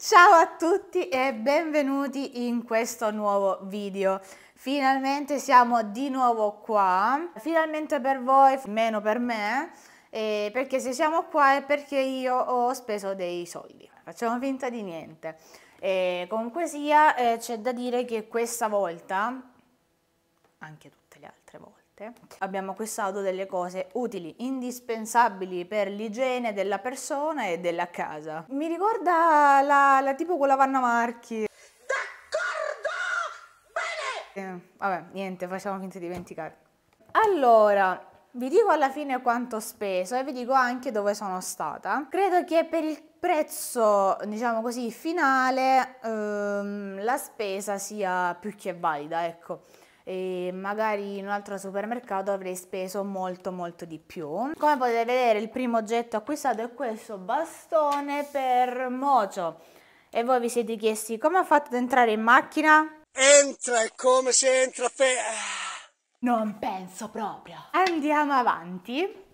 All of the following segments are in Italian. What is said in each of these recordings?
Ciao a tutti e benvenuti in questo nuovo video. Finalmente siamo di nuovo qua, finalmente per voi, meno per me, eh, perché se siamo qua è perché io ho speso dei soldi, facciamo finta di niente. Eh, comunque sia, eh, c'è da dire che questa volta, anche tu, parte, abbiamo acquistato delle cose utili, indispensabili per l'igiene della persona e della casa. Mi ricorda la, la tipo con la Vanna Marchi. D'accordo! Bene! Eh, vabbè, niente, facciamo finta di dimenticare. Allora, vi dico alla fine quanto ho speso e vi dico anche dove sono stata. Credo che per il prezzo, diciamo così, finale ehm, la spesa sia più che valida, ecco e magari in un altro supermercato avrei speso molto molto di più. Come potete vedere il primo oggetto acquistato è questo bastone per mocio e voi vi siete chiesti come ha fatto ad entrare in macchina? Entra è come se entra fe... Ah. Non penso proprio. Andiamo avanti.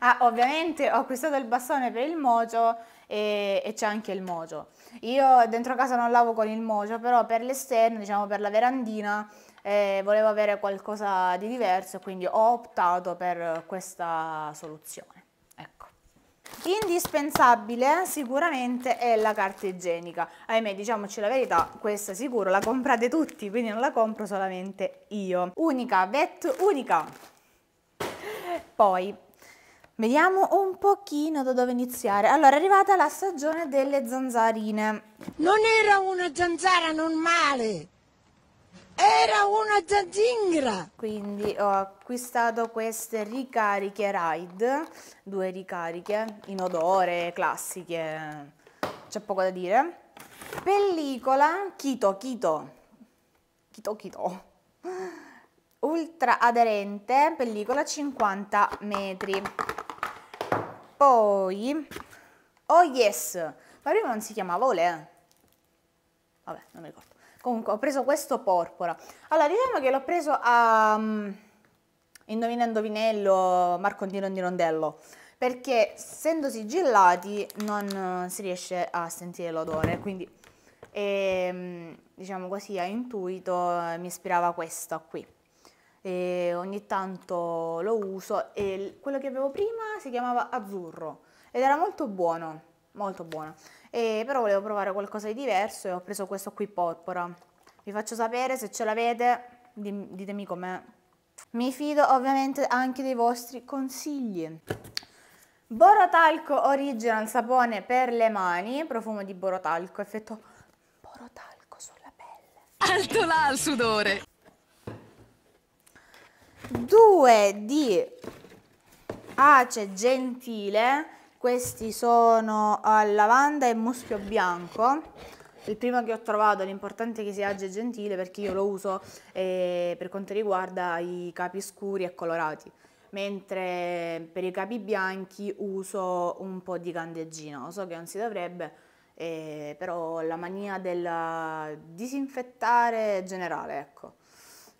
Ah, ovviamente ho acquistato il bastone per il mojo e, e c'è anche il mojo. Io dentro casa non lavo con il mojo, però per l'esterno, diciamo per la verandina, e volevo avere qualcosa di diverso, quindi ho optato per questa soluzione. Ecco. Indispensabile sicuramente è la carta igienica, ahimè diciamoci la verità, questa sicuro la comprate tutti, quindi non la compro solamente io. Unica, vet unica. Poi Vediamo un pochino da dove iniziare. Allora, è arrivata la stagione delle zanzarine. Non era una zanzara normale, era una zanzinghera! Quindi ho acquistato queste ricariche Ride, due ricariche in odore, classiche, c'è poco da dire. Pellicola chito chito chito chito ultra aderente, pellicola 50 metri. Poi, oh yes, ma prima non si chiamava Olè? Vabbè, non mi ricordo. Comunque ho preso questo porpora. Allora diciamo che l'ho preso a... Um, indovina indovinello, Marcondino di Rondello perché essendo sigillati non eh, si riesce a sentire l'odore, quindi e, ehm, diciamo così a intuito eh, mi ispirava questo qui. E ogni tanto lo uso e quello che avevo prima si chiamava azzurro ed era molto buono molto buona. E però volevo provare qualcosa di diverso e ho preso questo qui porpora. Vi faccio sapere se ce l'avete, ditemi com'è. Mi fido ovviamente anche dei vostri consigli. Borotalco Original sapone per le mani, profumo di borotalco, effetto borotalco sulla pelle. Alto là il sudore! 2 di ace gentile questi sono eh, lavanda e muschio bianco. Il primo che ho trovato, l'importante è che sia agio e gentile perché io lo uso eh, per quanto riguarda i capi scuri e colorati, mentre per i capi bianchi uso un po' di candeggino. So che non si dovrebbe, eh, però la mania del disinfettare generale, ecco.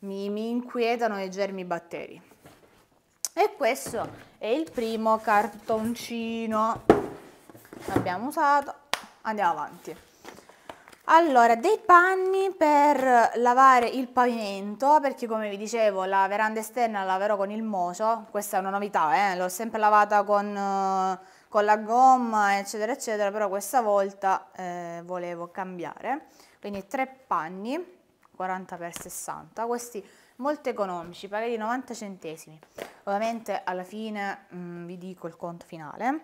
mi, mi inquietano i germi batteri e questo è il primo cartoncino abbiamo usato andiamo avanti allora dei panni per lavare il pavimento perché come vi dicevo la veranda esterna la laverò con il mocio questa è una novità eh? l'ho sempre lavata con, eh, con, la gomma eccetera eccetera però questa volta eh, volevo cambiare quindi tre panni 40x60 questi molto economici, pagati 90 centesimi. Ovviamente alla fine mh, mm, vi dico il conto finale.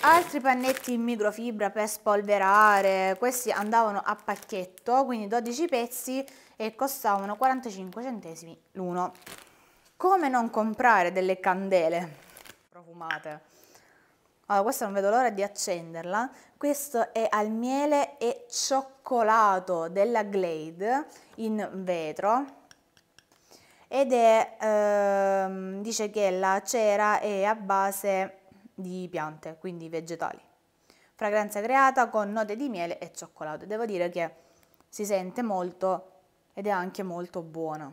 Altri pannetti in microfibra per spolverare, questi andavano a pacchetto, quindi 12 pezzi e costavano 45 centesimi l'uno. Come non comprare delle candele profumate? Allora, questa non vedo l'ora di accenderla. Questo è al miele e cioccolato della Glade in vetro ed è, ehm, dice che la cera è a base di piante, quindi vegetali. Fragranza creata con note di miele e cioccolato. Devo dire che si sente molto ed è anche molto buona,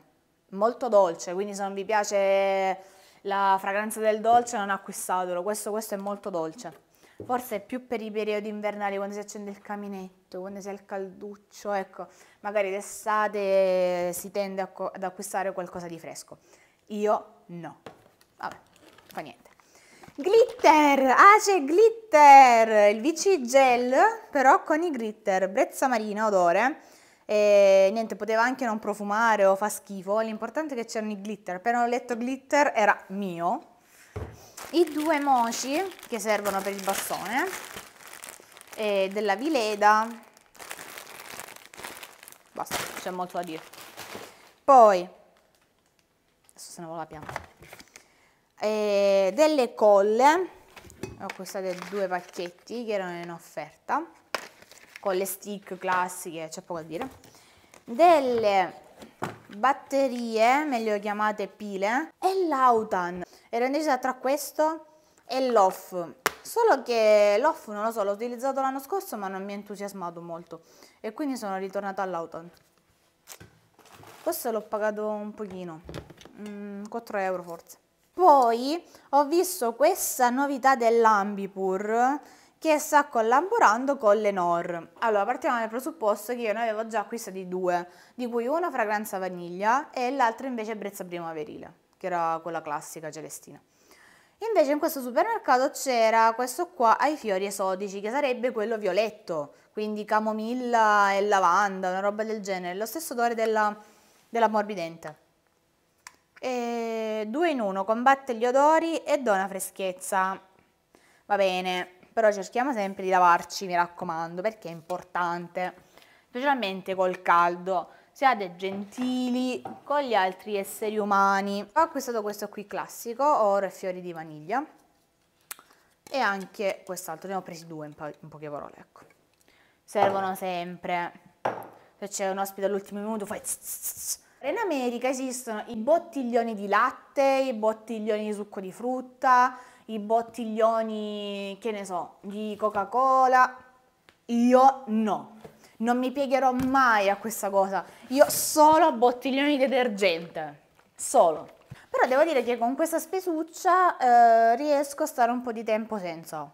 molto dolce, quindi se non vi piace la fragranza del dolce non acquistatelo, questo, questo è molto dolce. Forse è più per i periodi invernali, quando si accende il caminetto, quando si ha il calduccio, ecco, magari d'estate si tende ad acquistare qualcosa di fresco. Io no. Vabbè, fa niente. Glitter! Ah, c'è glitter! Il VC gel, però con i glitter, brezza marina, odore. E niente, poteva anche non profumare o fa schifo, l'importante è che c'erano i glitter. Appena ho letto glitter era mio, i due moci che servono per il bastone e della vileda basta, c'è molto da dire poi adesso se ne vuole la pianta e delle colle ho acquistato due pacchetti che erano in offerta con le stick classiche, c'è poco da dire delle batterie, meglio chiamate pile, e l'autan ero indecisa tra questo e l'off solo che l'off non lo so l'ho utilizzato l'anno scorso ma non mi ha entusiasmato molto e quindi sono ritornata all'auto questo l'ho pagato un pochino 4 mm, euro forse poi ho visto questa novità dell'Ambipur che sta collaborando con Lenor. Allora, partiamo dal presupposto che io ne avevo già acquistati due, di cui una fragranza vaniglia e l'altra invece brezza primaverile che era quella classica celestina. Invece in questo supermercato c'era questo qua ai fiori esotici, che sarebbe quello violetto, quindi camomilla e lavanda, una roba del genere, lo stesso odore della, della morbidente. E due in uno, combatte gli odori e dona freschezza. Va bene, però cerchiamo sempre di lavarci, mi raccomando, perché è importante, specialmente col caldo siate gentili con gli altri esseri umani. Ho acquistato questo qui classico, oro e fiori di vaniglia e anche quest'altro, ne ho presi due in, po in poche parole, ecco. Servono sempre. Se c'è un ospite all'ultimo minuto fai tss tss. In America esistono i bottiglioni di latte, i bottiglioni di succo di frutta, i bottiglioni, che ne so, di Coca-Cola. Io no non mi piegherò mai a questa cosa. Io solo bottiglioni di detergente, solo. Però devo dire che con questa spesuccia eh, riesco a stare un po' di tempo senza.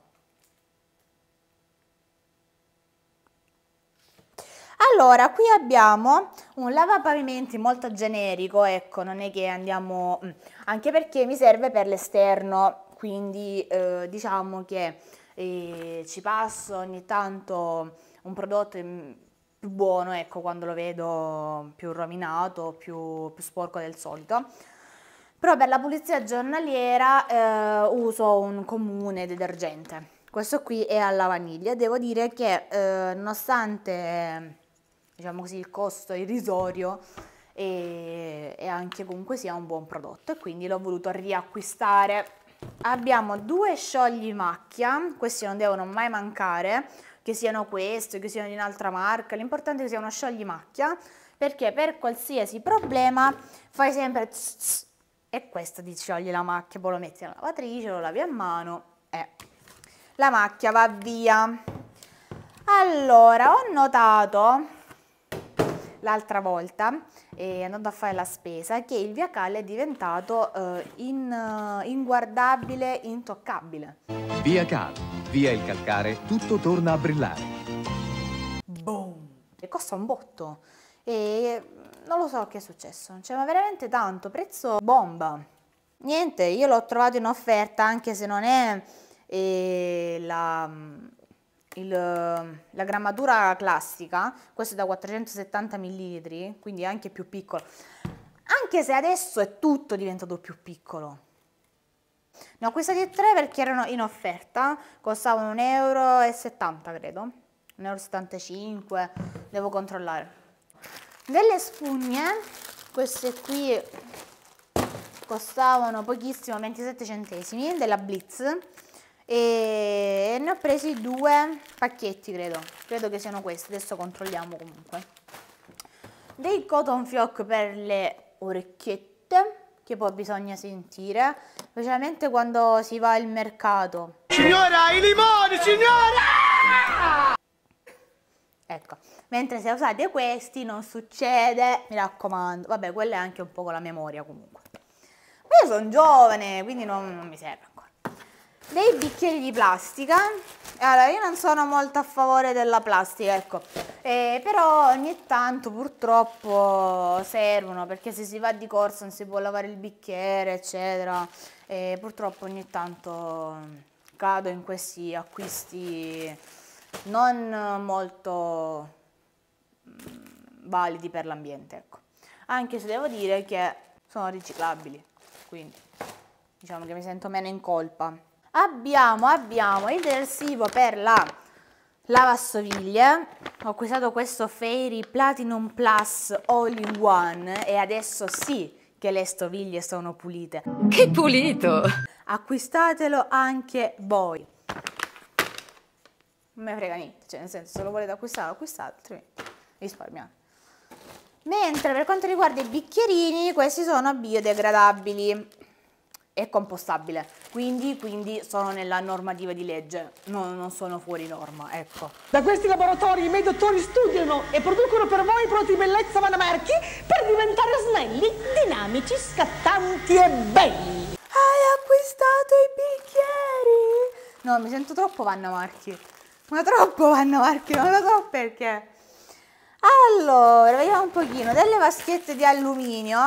Allora, qui abbiamo un lavapavimenti molto generico, ecco, non è che andiamo... Mm, anche perché mi serve per l'esterno, quindi eh, diciamo che eh, ci passo ogni tanto un prodotto ehm, più buono ecco, quando lo vedo più rovinato, più, più sporco del solito. Però per la pulizia giornaliera eh, uso un comune detergente. Questo qui è alla vaniglia. Devo dire che eh, nonostante diciamo così, il costo irrisorio e, e anche comunque sia un buon prodotto e quindi l'ho voluto riacquistare. Abbiamo due sciogli macchia, questi non devono mai mancare che siano queste, che siano di un'altra marca, l'importante è che sia uno scioglimacchia, perché per qualsiasi problema fai sempre tss, e questo ti scioglie la macchia, poi lo metti nella lavatrice, lo lavi a mano e eh. la macchia va via. Allora, ho notato l'altra volta, eh, andando a fare la spesa, che il viacale è diventato eh, in, eh, inguardabile, intoccabile. Via Cal, via il calcare, tutto torna a brillare. Boom! E costa un botto. E non lo so che è successo, cioè ma veramente tanto, prezzo bomba. Niente, io l'ho trovato in offerta anche se non è eh, la il, ehm, la grammatura classica, questo è da 470 ml, quindi anche più piccolo, anche se adesso è tutto diventato più piccolo. Ne ho acquistati tre perché erano in offerta, costavano 1,70 euro, credo, 1,75 euro, devo controllare. Delle spugne, queste qui costavano pochissimo, 27 centesimi, della Blitz, e ne ho presi due pacchetti credo credo che siano questi adesso controlliamo comunque dei cotton fioc per le orecchiette che poi bisogna sentire specialmente quando si va al mercato signora i limoni signora ecco mentre se usate questi non succede mi raccomando vabbè quella è anche un po' con la memoria comunque ma io sono giovane quindi non, non mi serve dei bicchieri di plastica allora io non sono molto a favore della plastica ecco eh, però ogni tanto purtroppo servono perché se si va di corsa non si può lavare il bicchiere eccetera e purtroppo ogni tanto mm, cado in questi acquisti non molto mm, validi per l'ambiente ecco anche se devo dire che sono riciclabili quindi diciamo che mi sento meno in colpa abbiamo, abbiamo il detersivo per la lavastoviglie, ho acquistato questo Fairy Platinum Plus All in One e adesso sì che le stoviglie sono pulite. Che pulito! Acquistatelo anche voi. Non me frega niente, cioè nel senso se lo volete acquistare, acquistate, altrimenti risparmiate. Mentre per quanto riguarda i bicchierini, questi sono biodegradabili è compostabile, quindi, quindi sono nella normativa di legge, no, non sono fuori norma, ecco. Da questi laboratori i miei dottori studiano e producono per voi prodotti bellezza manamarchi per diventare snelli, dinamici, scattanti e belli. Hai acquistato i bicchieri? No, mi sento troppo Vanna Marchi. Ma troppo Vanna Marchi, non lo so perché. Allora, vediamo un pochino. Delle vaschette di alluminio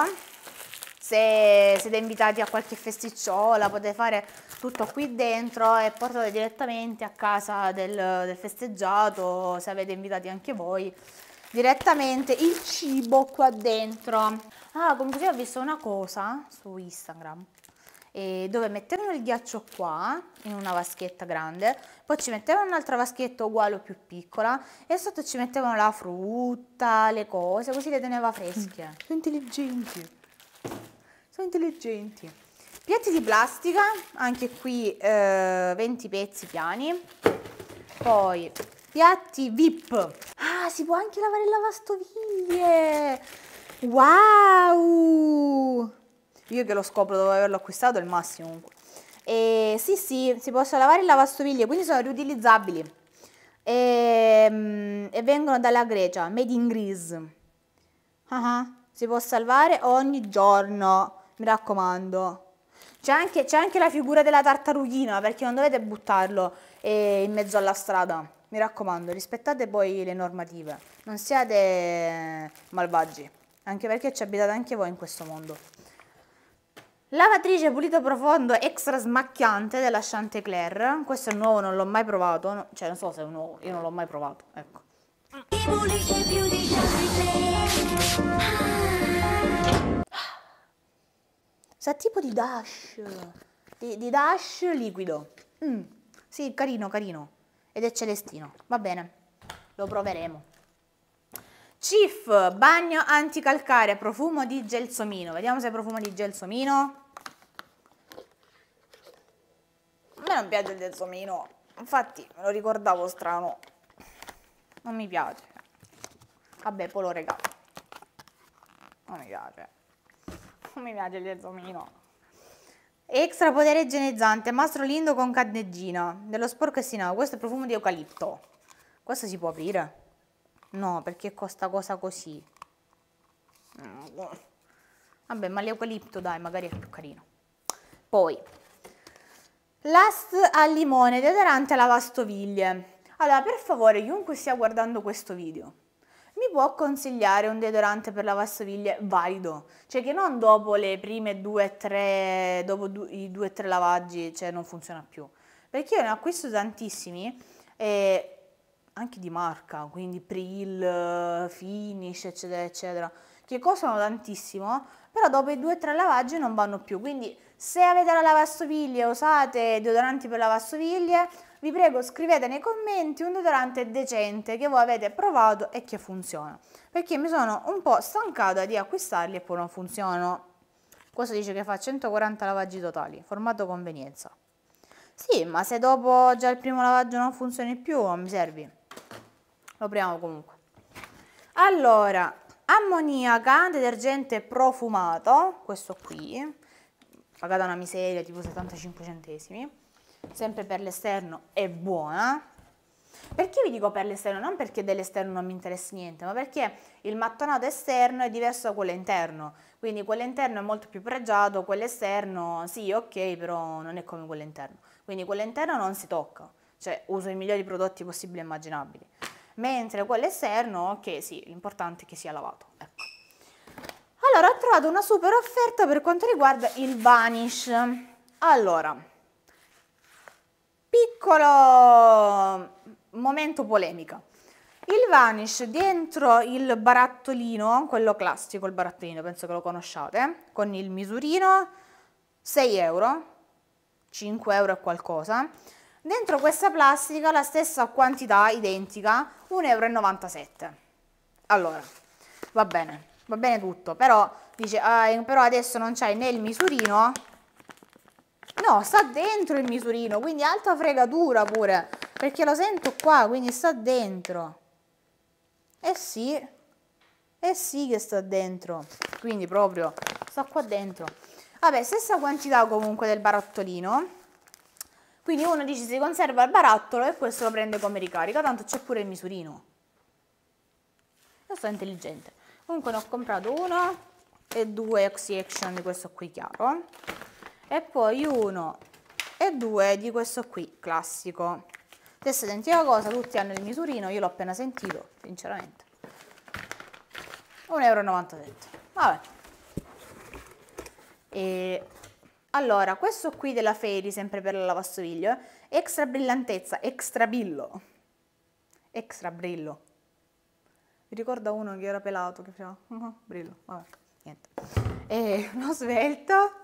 se siete invitati a qualche festicciola potete fare tutto qui dentro e portate direttamente a casa del, del festeggiato se avete invitati anche voi direttamente il cibo qua dentro ah comunque sì, ho visto una cosa su Instagram dove mettevano il ghiaccio qua in una vaschetta grande, poi ci mettevano un'altra vaschetta uguale o più piccola e sotto ci mettevano la frutta, le cose, così le teneva fresche. Sono intelligenti sono intelligenti. Piatti di plastica, anche qui eh, 20 pezzi piani. Poi piatti VIP. Ah, si può anche lavare il lavastoviglie. Wow! Io che lo scopro dopo averlo acquistato è il massimo E sì, sì, si possono lavare il lavastoviglie, quindi sono riutilizzabili. E, ehm, e, vengono dalla Grecia, made in Greece. Uh -huh. Si può salvare ogni giorno mi raccomando. C'è anche, anche, la figura della tartarughina, perché non dovete buttarlo eh, in mezzo alla strada. Mi raccomando, rispettate poi le normative. Non siate eh, malvagi, anche perché ci abitate anche voi in questo mondo. Lavatrice pulito profondo extra smacchiante della Chantecler. Questo è nuovo, non l'ho mai provato. No, cioè, non so se è nuovo, io non l'ho mai provato. Ecco. Sa tipo di dash, di, di dash liquido. Mm, sì, carino, carino. Ed è celestino. Va bene, lo proveremo. Cif, bagno anticalcare, profumo di gelsomino. Vediamo se è profumo di gelsomino. A me non piace il gelsomino. Infatti, me lo ricordavo strano. Non mi piace. Vabbè, poi lo regalo. Non mi piace non mi piace il gelsomino. Extra potere igienizzante, mastro lindo con candeggina, dello sporco e sinò. Questo è profumo di eucalipto. Questo si può aprire? No, perché costa cosa così. Vabbè, ma l'eucalipto dai, magari è più carino. Poi, Last al limone, deodorante alla lavastoviglie. Allora, per favore, chiunque stia guardando questo video, mi può consigliare un deodorante per lavastoviglie valido, cioè che non dopo le prime 2 tre, dopo du, i 2 tre lavaggi, cioè non funziona più. Perché io ne acquisto tantissimi, eh, anche di marca, quindi Pril, Finish, eccetera, eccetera, che costano tantissimo, però dopo i 2 tre lavaggi non vanno più. Quindi se avete la lavastoviglie, usate deodoranti per lavastoviglie, vi prego scrivete nei commenti un deodorante decente che voi avete provato e che funziona, perché mi sono un po' stancata di acquistarli e poi non funzionano. Questo dice che fa 140 lavaggi totali, formato convenienza. Sì, ma se dopo già il primo lavaggio non funzioni più, non mi servi. Lo apriamo comunque. Allora, ammoniaca, detergente profumato, questo qui, pagata una miseria, tipo 75 centesimi sempre per l'esterno è buona. Perché vi dico per l'esterno? Non perché dell'esterno non mi interessa niente, ma perché il mattonato esterno è diverso da quello interno. Quindi quello interno è molto più pregiato, quello esterno sì, ok, però non è come quello interno. Quindi quello interno non si tocca, cioè uso i migliori prodotti possibili e immaginabili. Mentre quello esterno, ok, sì, l'importante è che sia lavato. Ecco. Allora, ho trovato una super offerta per quanto riguarda il vanish. Allora, piccolo momento polemica. Il vanish dentro il barattolino, quello classico, il barattolino, penso che lo conosciate, con il misurino, 6 euro, 5 euro e qualcosa. Dentro questa plastica la stessa quantità, identica, 1,97 euro. Allora, va bene, va bene tutto, però dice, eh, però adesso non c'hai né il misurino No, sta dentro il misurino, quindi alta fregatura pure, perché lo sento qua, quindi sta dentro. Eh sì, eh sì che sta dentro, quindi proprio sta qua dentro. Vabbè, stessa quantità comunque del barattolino. Quindi uno dice si conserva il barattolo e questo lo prende come ricarica, tanto c'è pure il misurino. Io sono intelligente. Comunque ne ho comprato uno e due Oxy Action di questo qui chiaro e poi uno e due di questo qui classico stessa identica cosa tutti hanno il misurino io l'ho appena sentito sinceramente 1,97 euro vabbè e allora questo qui della Fairy sempre per la lavastoviglie eh? extra brillantezza extra billo extra brillo vi ricorda uno che era pelato che faceva uh brillo vabbè niente e l'ho svelto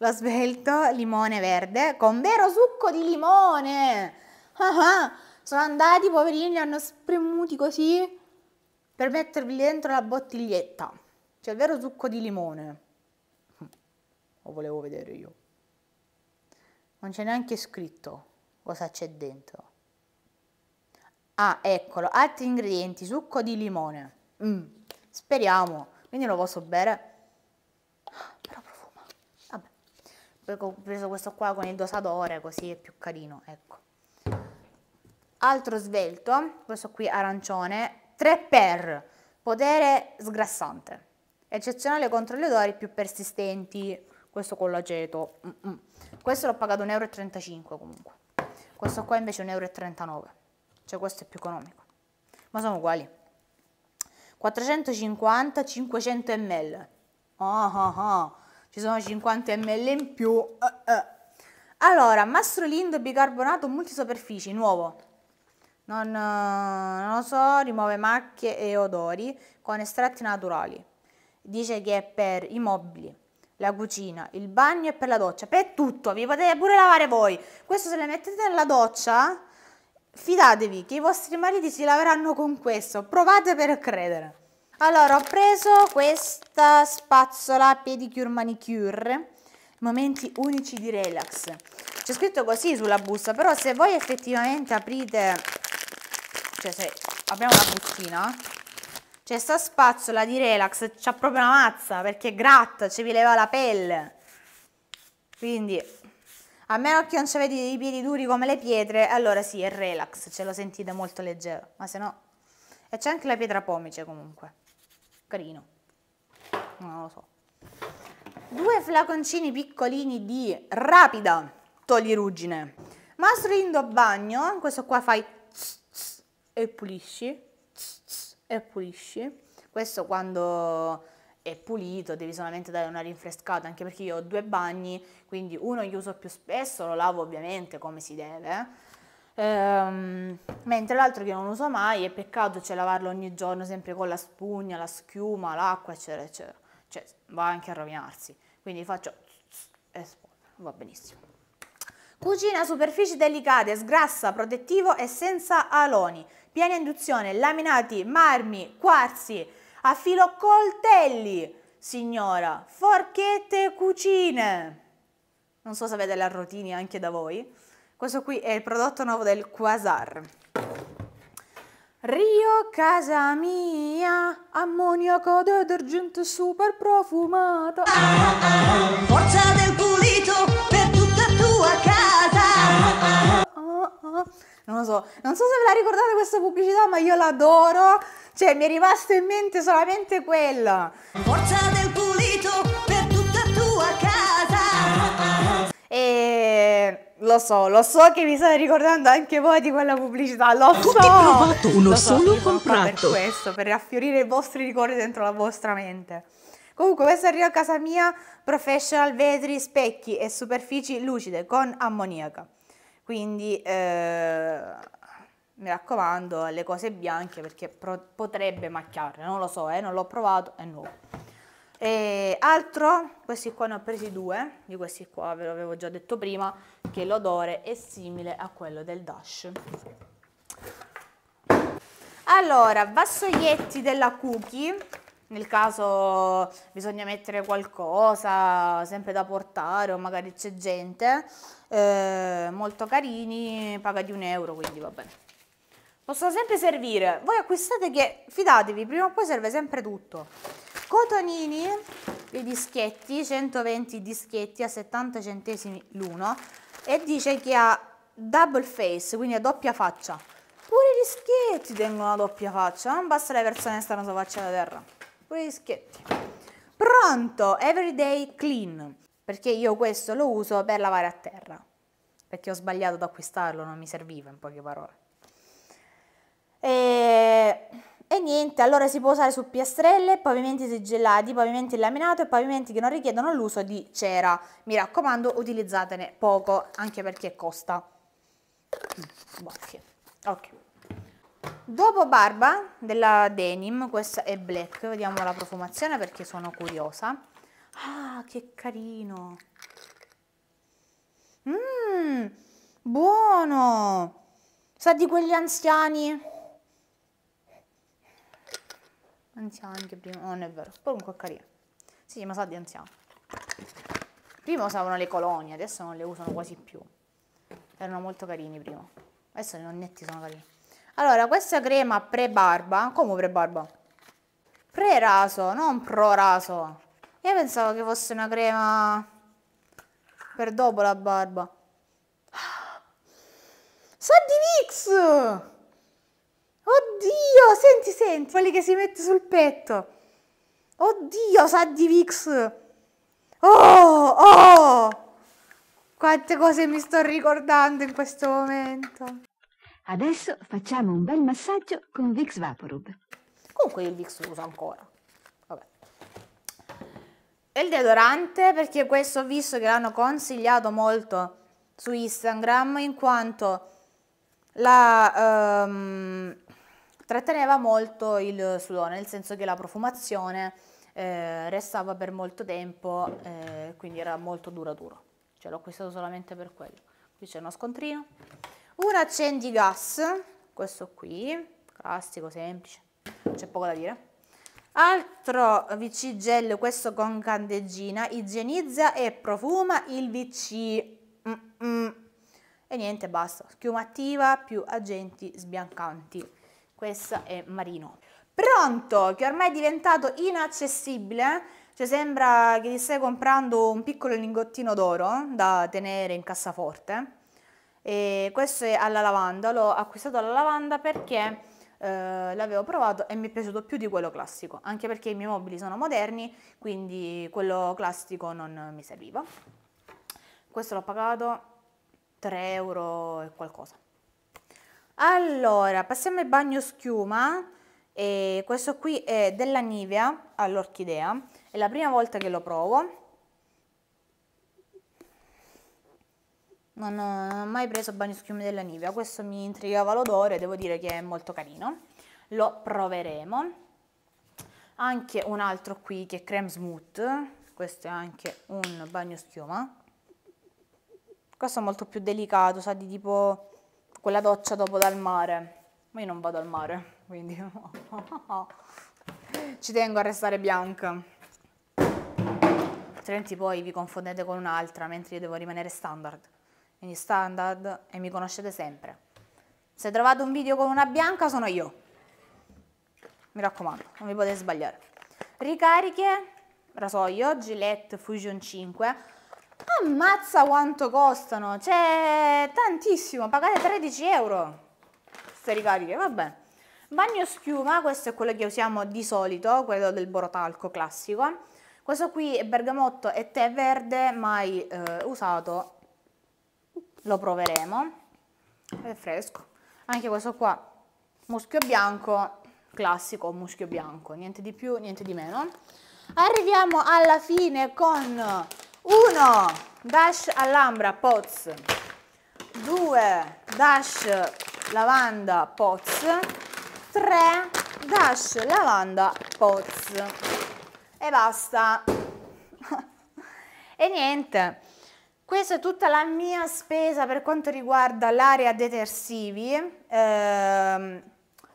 lo svelto, limone verde, con vero succo di limone. Ah, ah sono andati, poverini, li hanno spremuti così per mettervi dentro la bottiglietta. C'è il vero succo di limone. Lo volevo vedere io. Non c'è neanche scritto cosa c'è dentro. Ah, eccolo, altri ingredienti, succo di limone. Mm, speriamo, quindi lo posso bere. ho preso questo qua con il dosatore così è più carino ecco altro svelto questo qui arancione 3 per potere sgrassante eccezionale contro gli odori più persistenti questo con l'aceto mm -mm. questo l'ho pagato 1,35 euro comunque questo qua invece 1,39 euro cioè questo è più economico ma sono uguali 450 500 ml Ah ah ah ci sono 50 ml in più. Uh, uh. Allora, mastrolindo bicarbonato multisuperfici, nuovo. Non, eh, non, lo so, rimuove macchie e odori con estratti naturali. Dice che è per i mobili, la cucina, il bagno e per la doccia. Per tutto, vi potete pure lavare voi. Questo se le mettete nella doccia, fidatevi che i vostri mariti si laveranno con questo. Provate per credere. Allora, ho preso questa spazzola pedicure manicure, momenti unici di relax. C'è scritto così sulla busta, però se voi effettivamente aprite, cioè se apriamo la bustina, c'è sta spazzola di relax, c'ha proprio una mazza, perché gratta, ci vi leva la pelle. Quindi, a meno che non ci avete i piedi duri come le pietre, allora sì, è relax, ce lo sentite molto leggero, ma se no... E c'è anche la pietra pomice comunque carino, non lo so. Due flaconcini piccolini di rapida toglieruggine Mastro a bagno, questo qua fai tss, tss, e pulisci, tss, e pulisci. Questo quando è pulito devi solamente dare una rinfrescata, anche perché io ho due bagni, quindi uno li uso più spesso, lo lavo ovviamente come si deve, Ehm, mentre l'altro che non uso mai è peccato cioè lavarlo ogni giorno sempre con la spugna, la schiuma, l'acqua eccetera eccetera. Cioè va anche a rovinarsi. Quindi faccio e va benissimo. Cucina superfici delicate, sgrassa, protettivo e senza aloni, piena induzione, laminati, marmi, quarzi, a filo coltelli, signora, forchette, cucine. Non so se avete la rotina anche da voi. Questo qui è il prodotto nuovo del Quasar. Rio, casa mia, ammoniaco detergente super profumato. Forza del pulito per tutta tua casa. Oh, oh. Non lo so, non so se ve la ricordate questa pubblicità, ma io l'adoro. Cioè, mi è rimasto in mente solamente quella. Forza del pulito Lo so, lo so che vi state ricordando anche voi di quella pubblicità, lo so! Ho provato, uno so, solo comprato! Per questo, per raffiorire i vostri ricordi dentro la vostra mente. Comunque questo arriva a casa mia, professional vetri, specchi e superfici lucide con ammoniaca. Quindi eh, mi raccomando, le cose bianche perché potrebbe macchiarle, non lo so, eh, non l'ho provato, è nuovo. E altro, questi qua ne ho presi due, di questi qua ve l'avevo già detto prima, che l'odore è simile a quello del Dash. Allora, vassoietti della Cookie, nel caso bisogna mettere qualcosa, sempre da portare o magari c'è gente, eh, molto carini, paga di un euro, quindi va bene. Possono sempre servire, voi acquistate che, fidatevi, prima o poi serve sempre tutto. Cotonini, dei dischetti, 120 dischetti a 70 centesimi l'uno e dice che ha double face, quindi a doppia faccia. Pure i dischetti tengono la doppia faccia, non basta le persone che stanno sulla faccia da terra. Pure i dischetti. Pronto, everyday clean, perché io questo lo uso per lavare a terra, perché ho sbagliato ad acquistarlo, non mi serviva in poche parole. E e niente, allora si può usare su piastrelle, pavimenti sigillati, pavimenti in laminato e pavimenti che non richiedono l'uso di cera. Mi raccomando, utilizzatene poco, anche perché costa. Mm, ok. Dopo barba della denim, questa è black, vediamo la profumazione perché sono curiosa. Ah, che carino! Mmm, buono! Sa di quegli anziani anziani anche prima, non è vero, comunque è carino. Sì, ma sa di anziani Prima usavano le colonie, adesso non le usano quasi più. Erano molto carini prima. Adesso i nonnetti sono carini. Allora, questa crema pre-barba, come pre-barba? Pre-raso, non pro-raso. Io pensavo che fosse una crema per dopo la barba. Ah. Sa di Vicks! Oddio, senti, senti, quelli che si mette sul petto. Oddio, sa di Vix. Oh, oh! Quante cose mi sto ricordando in questo momento. Adesso facciamo un bel massaggio con Vix Vaporub. Comunque il Vix lo uso ancora. Vabbè. E il deodorante, perché questo ho visto che l'hanno consigliato molto su Instagram, in quanto la... Um, Tratteneva molto il sudore, nel senso che la profumazione eh, restava per molto tempo, eh, quindi era molto duraturo. Cioè l'ho acquistato solamente per quello. Qui c'è uno scontrino. Un accendigas, questo qui, classico, semplice, c'è poco da dire. Altro VC gel, questo con candeggina, igienizza e profuma il VC. Mm -mm. E niente, basta. Schiuma attiva più agenti sbiancanti questo è Marino. Pronto, che ormai è diventato inaccessibile, eh? cioè sembra che ti stai comprando un piccolo lingottino d'oro eh, da tenere in cassaforte. E questo è alla lavanda, l'ho acquistato alla lavanda perché eh, l'avevo provato e mi è piaciuto più di quello classico, anche perché i miei mobili sono moderni, quindi quello classico non mi serviva. Questo l'ho pagato 3 euro e qualcosa. Allora, passiamo ai bagno schiuma. E questo qui è della Nivea all'orchidea. È la prima volta che lo provo. Non ho, non ho mai preso bagno schiuma della Nivea. Questo mi intrigava l'odore, devo dire che è molto carino. Lo proveremo. Anche un altro qui che è Creme Smooth. Questo è anche un bagno schiuma. Questo è molto più delicato, sa di tipo quella doccia dopo dal mare. Ma io non vado al mare, quindi ci tengo a restare bianca. Altrimenti poi vi confondete con un'altra, mentre io devo rimanere standard. Quindi standard e mi conoscete sempre. Se trovate un video con una bianca sono io. Mi raccomando, non vi potete sbagliare. Ricariche, rasoio, Gillette Fusion 5 Ammazza quanto costano, C'è cioè, tantissimo, pagate 13 euro queste ricariche, vabbè. Bagno schiuma, questo è quello che usiamo di solito, quello del borotalco classico. Questo qui è bergamotto e tè verde, mai eh, usato, lo proveremo. È fresco. Anche questo qua, muschio bianco, classico muschio bianco, niente di più, niente di meno. Arriviamo alla fine con 1 dash all'ambra pots 2 dash lavanda pots 3 dash lavanda pots e basta e niente questa è tutta la mia spesa per quanto riguarda l'area detersivi eh,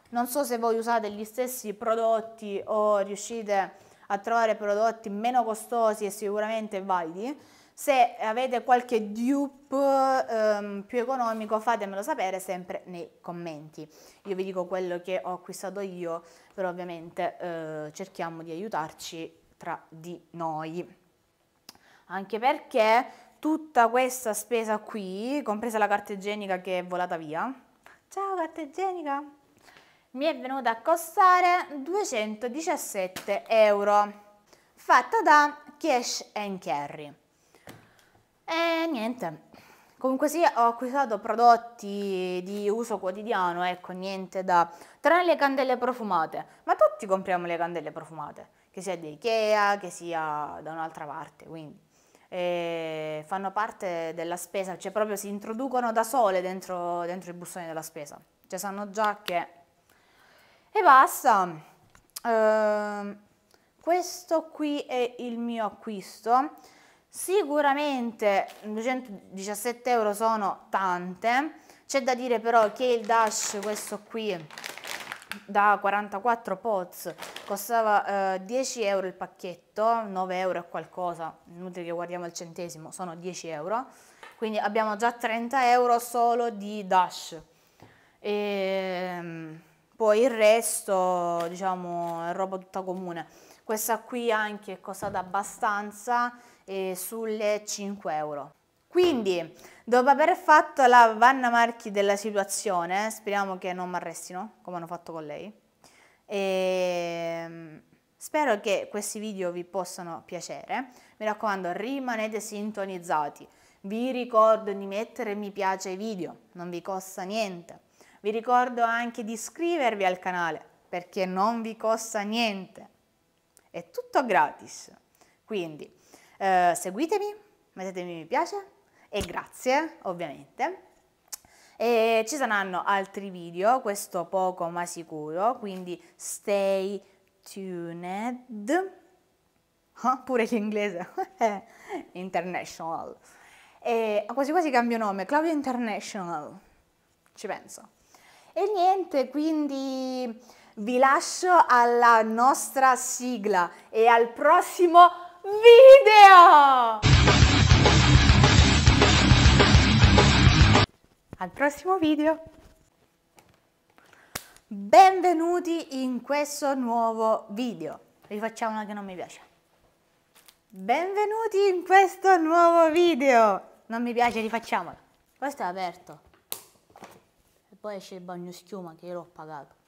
non so se voi usate gli stessi prodotti o riuscite a a trovare prodotti meno costosi e sicuramente validi. Se avete qualche dupe ehm, più economico fatemelo sapere sempre nei commenti. Io vi dico quello che ho acquistato io, però ovviamente eh, cerchiamo di aiutarci tra di noi. Anche perché tutta questa spesa qui, compresa la carta igienica che è volata via, ciao carta igienica! mi è venuta a costare 217 euro fatta da Cash and Carry e niente comunque sì ho acquistato prodotti di uso quotidiano ecco niente da tranne le candele profumate ma tutti compriamo le candele profumate che sia di Ikea che sia da un'altra parte quindi e fanno parte della spesa cioè proprio si introducono da sole dentro, dentro i bussoni della spesa cioè sanno già che e basta eh, questo qui è il mio acquisto sicuramente 217 euro sono tante c'è da dire però che il dash questo qui da 44 POTS, costava eh, 10 euro il pacchetto 9 euro e qualcosa inutile che guardiamo il centesimo sono 10 euro quindi abbiamo già 30 euro solo di dash e ehm, poi il resto diciamo è roba tutta comune questa qui anche è costata abbastanza e sulle 5 euro quindi dopo aver fatto la Vanna Marchi della situazione speriamo che non mi arrestino come hanno fatto con lei e... Ehm, spero che questi video vi possano piacere mi raccomando rimanete sintonizzati vi ricordo di mettere mi piace ai video non vi costa niente vi ricordo anche di iscrivervi al canale perché non vi costa niente, è tutto gratis. Quindi eh, seguitemi, mettetemi mi piace e grazie ovviamente. E ci saranno altri video, questo poco ma sicuro, quindi stay tuned. Oh, pure l'inglese, international. E quasi quasi cambio nome, Claudio International, ci penso. E niente, quindi vi lascio alla nostra sigla e al prossimo video! Al prossimo video! Benvenuti in questo nuovo video. Rifacciamo una che non mi piace. Benvenuti in questo nuovo video. Non mi piace, rifacciamolo. Questo è aperto poi esce il bagno schiuma che io l'ho pagato